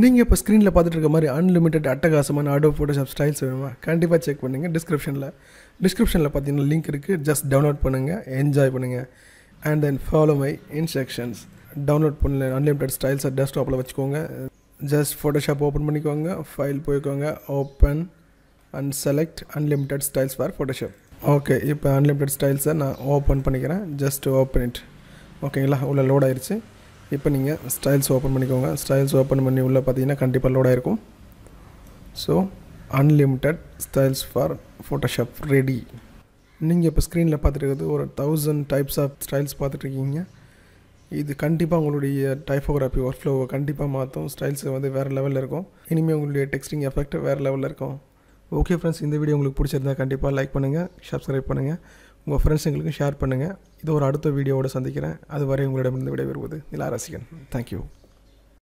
நீங்கள் இப்போ ஸ்க்ரீனில் பார்த்துட்டு இருக்க மாதிரி அன்லிமிட்டட் அட்டகாசமான ஆடோ ஃபோட்டோஷாப் ஸ்டைல்ஸ் வேணுமா கண்டிப்பாக செக் பண்ணுங்கள் டிஸ்கிரிப்ஷனில் டிஸ்கிரிப்ஷனில் பார்த்தீங்கன்னா லிங்க் இருக்குது ஜஸ்ட் டவுன்லோட் பண்ணுங்கள் என்ஜாய் பண்ணுங்கள் and then follow my instructions download பண்ணல அன்லிமிட்டட் ஸ்டைல்ஸை டெஸ்க்டாப்பில் வச்சுக்கோங்க ஜஸ்ட் ஃபோட்டோஷாப் ஓப்பன் பண்ணிக்கோங்க ஃபைல் போய்க்கோங்க open and select unlimited styles for Photoshop okay இப்போ அன்லிமிட்டட் ஸ்டைல்ஸை நான் ஓப்பன் பண்ணிக்கிறேன் ஜஸ்ட் ஓப்பன் இட் ஓகேங்களா உள்ள லோட் ஆயிடுச்சு இப்போ நீங்கள் ஸ்டைல்ஸ் ஓப்பன் பண்ணிக்கோங்க ஸ்டைல்ஸ் ஓப்பன் பண்ணி உள்ளே பார்த்தீங்கன்னா கண்டிப்பாக லோடாக இருக்கும் so unlimited styles for Photoshop ready நீங்கள் இப்போ ஸ்க்ரீனில் பார்த்துட்டு ஒரு தௌசண்ட் டைப்ஸ் ஆஃப் ஸ்டைல்ஸ் பார்த்துட்ருக்கீங்க இது கண்டிப்பாக உங்களுடைய டைஃபோகிராஃபி ஒர்க் ஃப்ளோவை கண்டிப்பாக மாற்றும் ஸ்டைல்ஸ் வந்து வேறு லெவலில் இருக்கும் இனிமேல் உங்களுடைய டெக்ஸ்டிங் எஃபெக்ட் வேறு லெவலில் இருக்கும் ஓகே ஃப்ரெண்ட்ஸ் இந்த வீடியோ உங்களுக்கு பிடிச்சிருந்தா கண்டிப்பாக லைக் பண்ணுங்கள் சப்ஸ்கிரைப் பண்ணுங்கள் உங்கள் ஃப்ரெண்ட்ஸுங்களுக்கும் ஷேர் பண்ணுங்கள் இது ஒரு அடுத்த வீடியோவோடு சந்திக்கிறேன் அதுவரை உங்களிடமிருந்து விடைபெறுவது நிலா ரசிகன் தேங்க்யூ